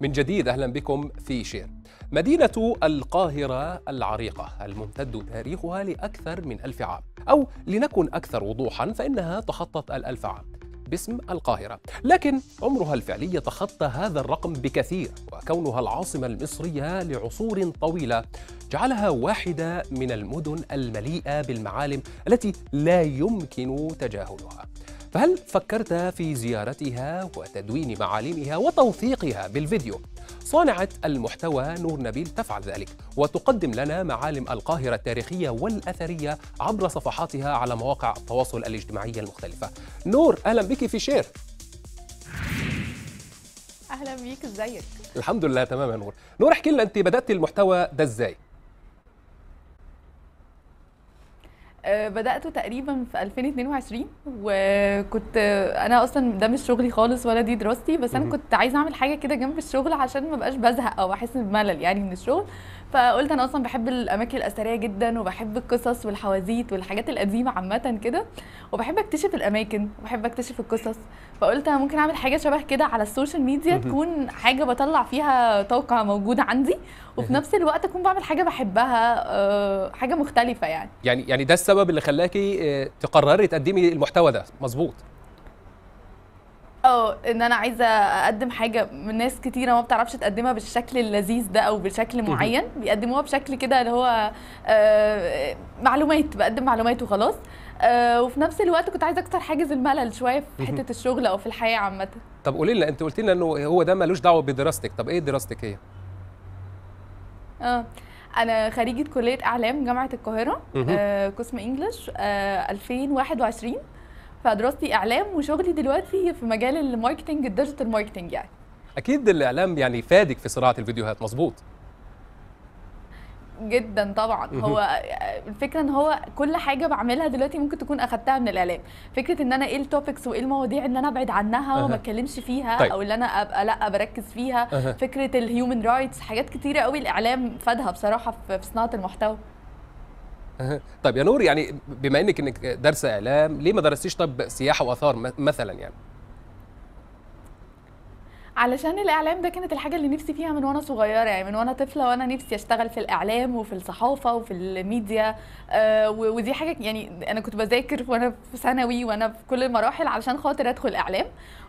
من جديد اهلا بكم في شير. مدينة القاهرة العريقة الممتد تاريخها لأكثر من ألف عام، أو لنكن أكثر وضوحا فإنها تخطت الألف عام باسم القاهرة، لكن عمرها الفعلي تخطى هذا الرقم بكثير، وكونها العاصمة المصرية لعصور طويلة جعلها واحدة من المدن المليئة بالمعالم التي لا يمكن تجاهلها. فهل فكرت في زيارتها وتدوين معالمها وتوثيقها بالفيديو؟ صانعة المحتوى نور نبيل تفعل ذلك وتقدم لنا معالم القاهرة التاريخية والأثرية عبر صفحاتها على مواقع التواصل الاجتماعي المختلفة نور أهلا بك في شير أهلا بيك ازيك الحمد لله تمام يا نور نور احكي لنا أنت بدأت المحتوى ده ازاي؟ آه، بدأته تقريبا في 2022 وكنت انا اصلا ده مش شغلي خالص ولا دي دراستي بس انا كنت عايزه اعمل حاجه كده جنب الشغل عشان ما بقاش بزهق او احس بملل يعني من الشغل فقلت انا اصلا بحب الاماكن الاثريه جدا وبحب القصص والحوازيت والحاجات القديمه عامه كده وبحب اكتشف الاماكن وبحب اكتشف القصص فقلت انا ممكن اعمل حاجه شبه كده على السوشيال ميديا تكون حاجه بطلع فيها طاقه موجوده عندي وفي نفس الوقت اكون بعمل حاجه بحبها آه، حاجه مختلفه يعني يعني يعني ده السبب اللي خلاكي آه، تقرري تقدمي المحتوى ده مظبوط اه ان انا عايزه اقدم حاجه ناس كتيره ما بتعرفش تقدمها بالشكل اللذيذ ده او بشكل معين بيقدموها بشكل كده اللي هو آه، معلومات بقدم معلومات وخلاص آه، وفي نفس الوقت كنت عايزه اكسر حاجز الملل شويه في حته الشغل او في الحياه عامه طب قولي لنا انت قلتي لنا انه هو ده ملوش دعوه بدراستك طب ايه دراستك هي اه انا خريجه كليه اعلام جامعه القاهره آه، قسم انجلش 2021 فدراستي اعلام وشغلي دلوقتي في مجال الماركتنج الديجيتال ماركتنج يعني اكيد الاعلام يعني فادك في صناعه الفيديوهات مظبوط جدا طبعا هو الفكره ان هو كل حاجه بعملها دلوقتي ممكن تكون اخدتها من الاعلام فكره ان انا ايه التوبكس وايه المواضيع اللي انا ابعد عنها أه. وما اتكلمش فيها طيب. او اللي انا ابقى لا بركز فيها أه. فكره الهيومن رايتس حاجات كتيره قوي الاعلام فادها بصراحه في صناعه المحتوى طيب يا نور يعني بما انك انك دارسه اعلام ليه ما درستيش طب سياحه واثار مثلا يعني علشان الاعلام ده كانت الحاجه اللي نفسي فيها من وانا صغيره يعني من وانا طفله وانا نفسي اشتغل في الاعلام وفي الصحافه وفي الميديا آه ودي حاجه يعني انا كنت بذاكر وانا في ثانوي وانا في كل المراحل علشان خاطر ادخل اعلام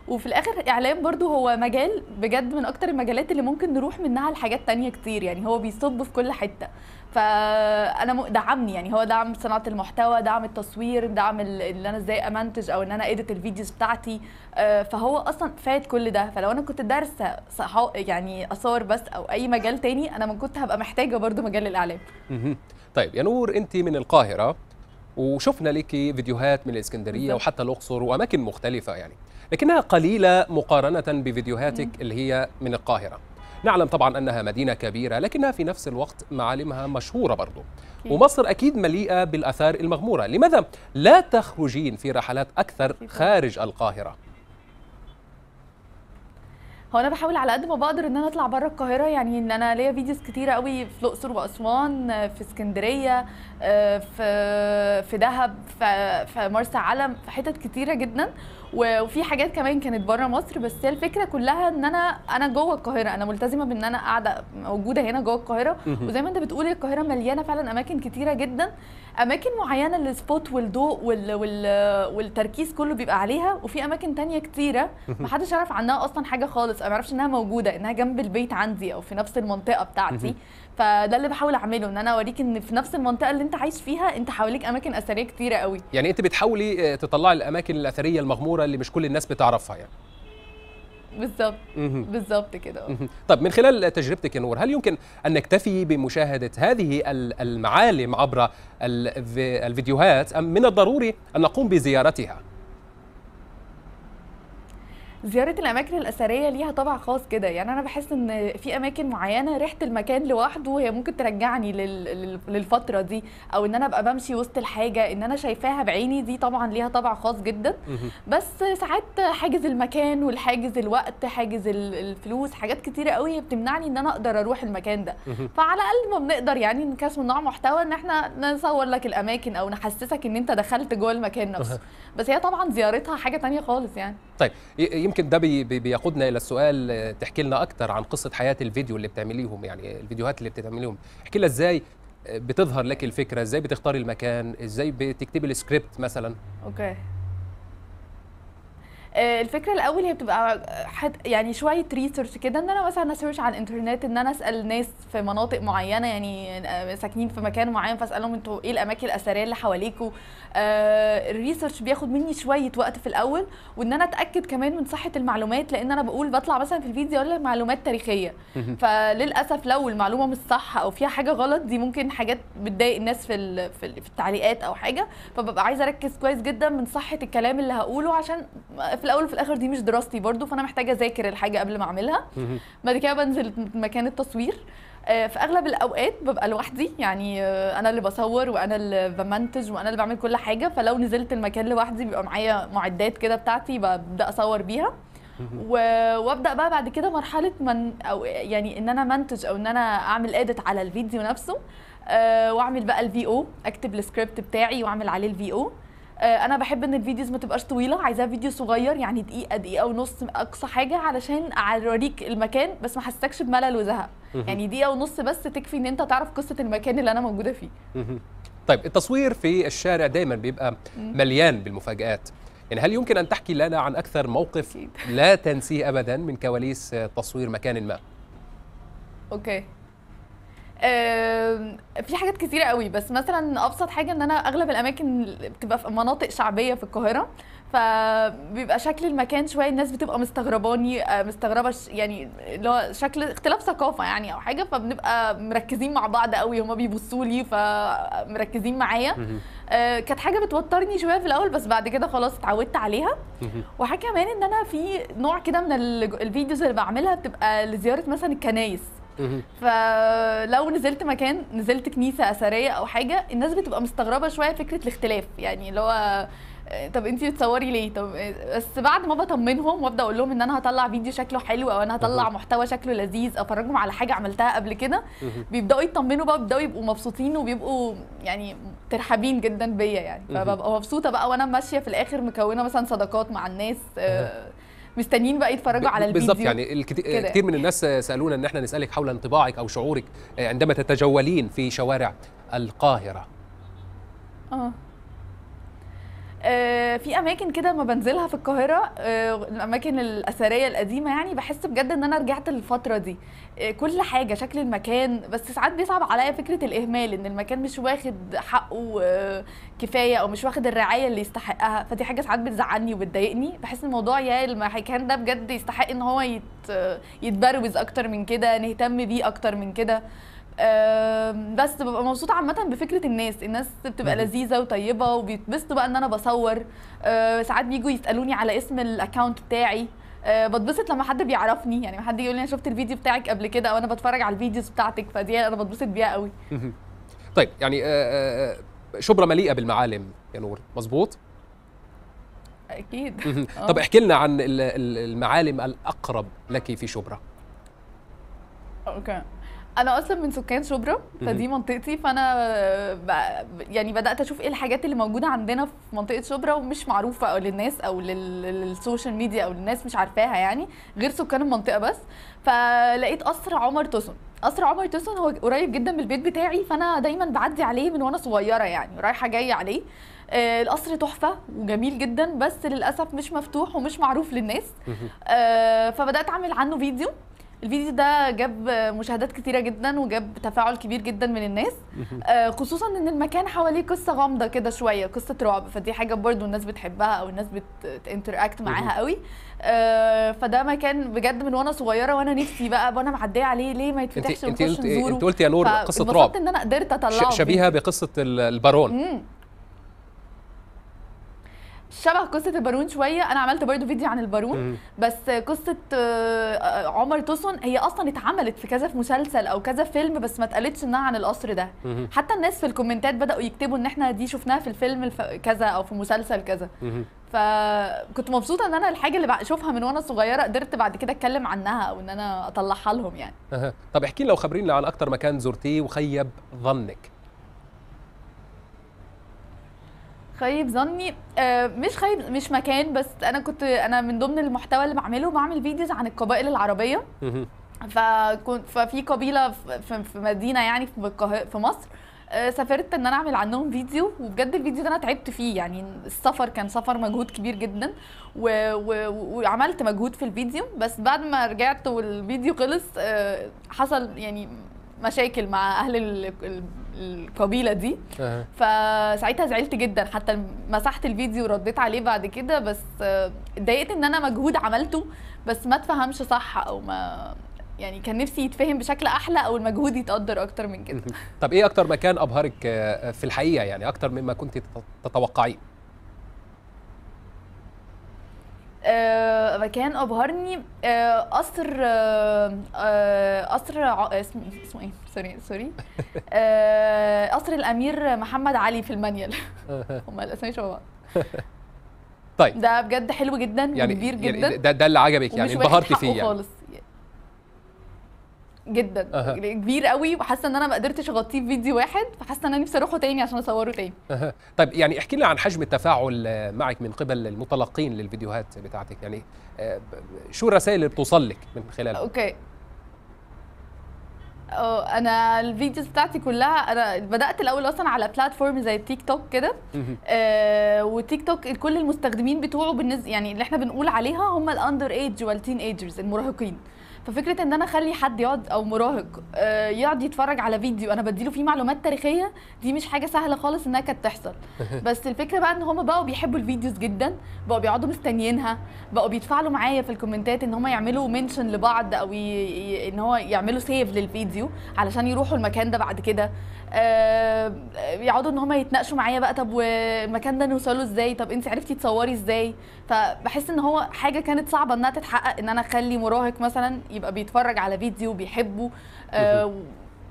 وفي الاخر اعلام برضو هو مجال بجد من اكتر المجالات اللي ممكن نروح منها لحاجات تانية كتير يعني هو بيصب في كل حته فانا دعمني يعني هو دعم صناعه المحتوى دعم التصوير دعم اللي انا ازاي امنتج او ان انا اديت الفيديوز بتاعتي آه، فهو اصلا فات كل ده فلو انا كنت دارسه دارسه يعني اثار بس او اي مجال تاني انا ما كنت هبقى محتاجه برضو مجال الاعلام طيب يا نور انت من القاهره وشفنا لك فيديوهات من الاسكندريه وحتى الاقصر واماكن مختلفه يعني لكنها قليله مقارنه بفيديوهاتك اللي هي من القاهره نعلم طبعا انها مدينه كبيره لكنها في نفس الوقت معالمها مشهوره برضه ومصر اكيد مليئه بالاثار المغموره لماذا لا تخرجين في رحلات اكثر خارج القاهره هو انا بحاول على قد ما بقدر ان انا اطلع بره القاهره يعني ان انا ليا فيديوز كتيره قوي في الاقصر واسوان في اسكندريه آه، في في دهب في مرسى علم في حتت كتيره جدا وفي حاجات كمان كانت بره مصر بس هي الفكره كلها ان انا انا جوه القاهره انا ملتزمه بان انا قاعده موجوده هنا جوه القاهره وزي ما انت بتقول القاهره مليانه فعلا اماكن كتيره جدا اماكن معينه للسبوت والضوء وال... وال... والتركيز كله بيبقى عليها وفي اماكن تانية كتيره محدش يعرف عنها اصلا حاجه خالص انا ما اعرفش انها موجوده انها جنب البيت عندي او في نفس المنطقه بتاعتي فده اللي بحاول اعمله ان انا اوريك ان في نفس المنطقه اللي انت عايش فيها انت حواليك اماكن اثريه كتيره قوي يعني انت بتحاولي آه، تطلعي الاماكن الاثريه المغموره الكوره اللي مش كل الناس بتعرفها يعني بالظبط بالظبط كده طب من خلال تجربتك يا نور هل يمكن ان نكتفي بمشاهده هذه المعالم عبر الفيديوهات ام من الضروري ان نقوم بزيارتها زياره الاماكن الاثريه ليها طابع خاص كده يعني انا بحس ان في اماكن معينه ريحه المكان لوحده هي ممكن ترجعني للفتره دي او ان انا ابقى بمشي وسط الحاجه ان انا شايفاها بعيني دي طبعا ليها طابع خاص جدا بس ساعات حاجز المكان والحاجز الوقت حاجز الفلوس حاجات كتيره قوي بتمنعني ان انا اقدر اروح المكان ده فعلى الاقل ما بنقدر يعني نكاسب نوع محتوى ان احنا نصور لك الاماكن او نحسسك ان انت دخلت جوه المكان نفسه بس هي طبعا زيارتها حاجه ثانيه خالص يعني طيب يمكن ده بي بيقودنا الى السؤال تحكي لنا اكتر عن قصه حياه الفيديو اللي بتعمليهم يعني الفيديوهات اللي بتعمليهم احكي لنا ازاي بتظهر لك الفكره ازاي بتختاري المكان ازاي بتكتبي السكريبت مثلا اوكي آه، الفكره الاول هي بتبقى يعني شويه ريسيرش كده ان انا مثلا اسيرش على الانترنت ان انا اسال ناس في مناطق معينه يعني آه، ساكنين في مكان معين فاسالهم انتوا ايه الاماكن الاثريه اللي حواليكوا آه، الريسيرش بياخد مني شويه وقت في الاول وان انا اتاكد كمان من صحه المعلومات لان انا بقول بطلع مثلا في الفيديو اقول لك معلومات تاريخيه فللاسف لو المعلومه مش صح او فيها حاجه غلط دي ممكن حاجات بتضايق الناس في في التعليقات او حاجه فببقى عايزه اركز كويس جدا من صحه الكلام اللي هقوله عشان في الاول وفي الاخر دي مش دراستي برضو فانا محتاجه اذاكر الحاجه قبل ما اعملها بعد كده بنزل مكان التصوير آه، في اغلب الاوقات ببقى لوحدي يعني آه، انا اللي بصور وانا اللي بمنتج وانا اللي بعمل كل حاجه فلو نزلت المكان لوحدي بيبقى معايا معدات كده بتاعتي ببدا اصور بيها وابدا بقى بعد كده مرحله من او يعني ان انا منتج او ان انا اعمل اديت على الفيديو نفسه آه، واعمل بقى الفي او اكتب السكريبت بتاعي واعمل عليه الفي او آه، انا بحب ان الفيديوز ما تبقاش طويله عايزاها فيديو صغير يعني دقيقه دقيقه ونص اقصى حاجه علشان اوريك المكان بس ما حسكش بملل وزهق يعني دقيقه ونص بس تكفي ان انت تعرف قصه المكان اللي انا موجوده فيه طيب التصوير في الشارع دايما بيبقى مليان بالمفاجآت يعني هل يمكن أن تحكي لنا عن أكثر موقف لا تنسيه أبدا من كواليس تصوير مكان ما؟ أوكي في حاجات كتيره قوي بس مثلا ابسط حاجه ان انا اغلب الاماكن بتبقى في مناطق شعبيه في القاهره فبيبقى شكل المكان شويه الناس بتبقى مستغرباني آه، مستغربه يعني اللي هو شكل اختلاف ثقافه يعني او حاجه فبنبقى مركزين مع بعض قوي هما بيبصوا لي فمركزين معايا آه، كانت حاجه بتوترني شويه في الاول بس بعد كده خلاص اتعودت عليها وحاجه كمان ان انا في نوع كده من الفيديوز اللي بعملها بتبقى لزياره مثلا الكنايس فلو نزلت مكان نزلت كنيسه اثريه او حاجه الناس بتبقى مستغربه شويه فكره الاختلاف يعني اللي هو آه، طب انت بتصوري ليه طب آه، بس بعد ما بطمنهم وابدا اقول لهم ان انا هطلع فيديو شكله حلو او انا هطلع محتوى شكله لذيذ افرجهم على حاجه عملتها قبل كده بيبداوا يطمنوا بقى بيبداوا يبقوا مبسوطين وبيبقوا يعني ترحبين جدا بيا يعني فببقى مبسوطه بقى وانا ماشيه في الاخر مكونه مثلا صداقات مع الناس آه، مستنيين بقى يتفرجوا على الفيديو بالظبط يعني, يعني كتير من الناس سالونا ان احنا نسالك حول انطباعك او شعورك آه، عندما تتجولين في شوارع القاهره اه آه، في اماكن كده ما بنزلها في القاهره آه، الاماكن الاثريه القديمه يعني بحس بجد ان انا رجعت للفتره دي آه، كل حاجه شكل المكان بس ساعات بيصعب عليا فكره الاهمال ان المكان مش واخد حقه كفايه او مش واخد الرعايه اللي يستحقها فدي حاجه ساعات بتزعلني وبتضايقني بحس الموضوع يا المكان ده بجد يستحق ان هو يتبروز اكتر من كده نهتم بيه اكتر من كده بس ببقى مبسوطه عامه بفكره الناس الناس بتبقى لذيذه وطيبه وبيتبسطوا بقى ان انا بصور آه، ساعات بييجوا يسالوني على اسم الاكونت بتاعي آه، بتبسط لما حد بيعرفني يعني حد يقول لي انا شفت الفيديو بتاعك قبل كده او انا بتفرج على الفيديوز بتاعتك فدي انا بتبسط بيها قوي طيب يعني آه، شبرا مليئه بالمعالم يا نور مظبوط اكيد طب احكي لنا عن المعالم الاقرب لك في شبرا اوكي انا اصلا من سكان شبرا فدي منطقتي فانا يعني بدات اشوف ايه الحاجات اللي موجوده عندنا في منطقه شبرا ومش معروفه او للناس او للسوشيال ميديا او للناس مش عارفاها يعني غير سكان المنطقه بس فلقيت قصر عمر توسن قصر عمر توسن هو قريب جدا من البيت بتاعي فانا دايما بعدي عليه من وانا صغيره يعني رايحه جايه عليه آه، القصر تحفه وجميل جدا بس للاسف مش مفتوح ومش معروف للناس آه، فبدات اعمل عنه فيديو الفيديو ده جاب مشاهدات كتيره جدا وجاب تفاعل كبير جدا من الناس آه، خصوصا ان المكان حواليه قصه غامضه كده شويه قصه رعب فدي حاجه برضو الناس بتحبها او الناس بتانتراكت معاها قوي آه، فده مكان بجد من وانا صغيره وانا نفسي بقى وانا معديه عليه ليه ما يتفتحش ونخش نزوره إيه؟ انت قلت يا نور قصه رعب ان انا قدرت اطلعه شبيهه بقصه البارون شبه قصه البارون شويه انا عملت برضو فيديو عن البارون بس قصه آه، عمر توسون هي اصلا اتعملت في كذا في مسلسل او كذا فيلم بس ما اتقالتش انها عن القصر ده حتى الناس في الكومنتات بداوا يكتبوا ان احنا دي شفناها في الفيلم الف... كذا او في مسلسل كذا فكنت مبسوطه ان انا الحاجه اللي بشوفها من وانا صغيره قدرت بعد كده اتكلم عنها او ان انا اطلعها لهم يعني طب احكي لنا خبرينا عن اكتر مكان زرتيه وخيب ظنك خيب ظني آه، مش خيب مش مكان بس انا كنت انا من ضمن المحتوى اللي بعمله بعمل فيديوز عن القبائل العربيه فكنت ففي قبيله في مدينه يعني في في مصر آه، سافرت ان انا اعمل عنهم فيديو وبجد الفيديو ده انا تعبت فيه يعني السفر كان سفر مجهود كبير جدا و... و... وعملت مجهود في الفيديو بس بعد ما رجعت والفيديو خلص آه، حصل يعني مشاكل مع اهل القبيله دي أه. فساعتها زعلت جدا حتى مسحت الفيديو ورديت عليه بعد كده بس اتضايقت ان انا مجهود عملته بس ما اتفهمش صح او ما يعني كان نفسي يتفهم بشكل احلى او المجهود يتقدر اكتر من كده طب ايه اكتر مكان ابهرك في الحقيقه يعني اكتر مما كنت تتوقعيه آه كان ابهرني آه قصر آه, آه، قصر اسمه اسمه ايه سوري سوري آه قصر الامير محمد علي في المانيال هم الاسامي شبه بعض طيب ده بجد حلو جدا يعني كبير يعني جدا يعني ده, ده اللي عجبك يعني انبهرتي فيه يعني خالص جدا أه. كبير قوي وحاسه ان انا ما قدرتش اغطيه في فيديو واحد فحاسه ان انا نفسي اروحه تاني عشان اصوره تاني أه. طيب يعني احكي لنا عن حجم التفاعل آه، معك من قبل المتلقين للفيديوهات بتاعتك يعني آه، شو الرسائل اللي بتوصل لك من خلالها اوكي انا الفيديوز بتاعتي كلها انا بدات الاول اصلا على بلاتفورم زي تيك توك كده آه وتيك توك كل المستخدمين بتوعه بالنسبه يعني اللي احنا بنقول عليها هم الاندر ايج والتين ايجرز المراهقين ففكره ان انا اخلي حد يقعد او مراهق آه، يقعد يتفرج على فيديو انا بديله فيه معلومات تاريخيه دي مش حاجه سهله خالص انها كانت تحصل بس الفكره بقى ان هم بقوا بيحبوا الفيديوز جدا بقوا بيقعدوا مستنيينها بقوا بيتفاعلوا معايا في الكومنتات ان هم يعملوا منشن لبعض او ي... ان هو يعملوا سيف للفيديو علشان يروحوا المكان ده بعد كده بيقعدوا آه، ان هم يتناقشوا معايا بقى طب والمكان ده نوصله ازاي طب انت عرفتي تصوري ازاي فبحس ان هو حاجه كانت صعبه انها تتحقق ان انا اخلي مراهق مثلا يبقى بيتفرج على فيديو وبيحبه آه،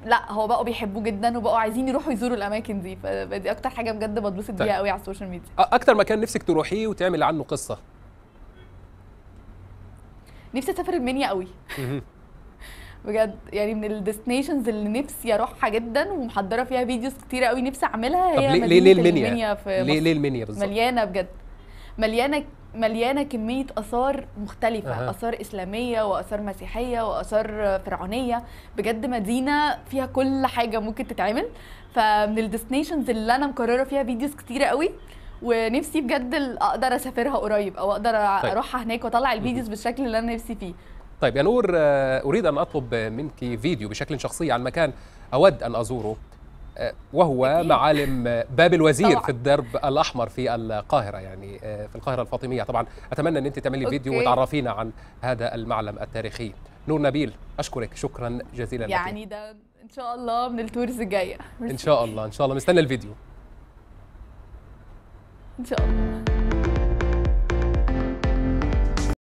لا هو بقوا بيحبوه جدا وبقوا عايزين يروحوا يزوروا الاماكن دي فدي اكتر حاجه بجد بتبسط بيها طيب. قوي على السوشيال ميديا اكتر مكان نفسك تروحيه وتعمل عنه قصه نفسي اسافر المنيا قوي بجد يعني من الديستنيشنز اللي نفسي اروحها جدا ومحضره فيها فيديوز كتيره قوي نفسي اعملها هي ليه ليه المنيا المنيا في ليه ليه المنيا بالظبط مليانه بجد مليانه مليانه كميه اثار مختلفه أه. اثار اسلاميه واثار مسيحيه واثار فرعونيه بجد مدينه فيها كل حاجه ممكن تتعمل فمن الديستنيشنز اللي انا مكرره فيها فيديوز كتيره قوي ونفسي بجد اقدر اسافرها قريب او اقدر طيب. اروحها هناك واطلع الفيديوز بالشكل اللي انا نفسي فيه طيب يا نور آه، اريد ان اطلب منك فيديو بشكل شخصي عن مكان اود ان ازوره آه، وهو معالم باب الوزير طبعا. في الدرب الاحمر في القاهره يعني آه، في القاهره الفاطميه طبعا اتمنى ان انت تعملي فيديو وتعرفينا عن هذا المعلم التاريخي نور نبيل اشكرك شكرا جزيلا يعني لك. ده ان شاء الله من التورز الجايه ان شاء الله ان شاء الله مستنى الفيديو ان شاء الله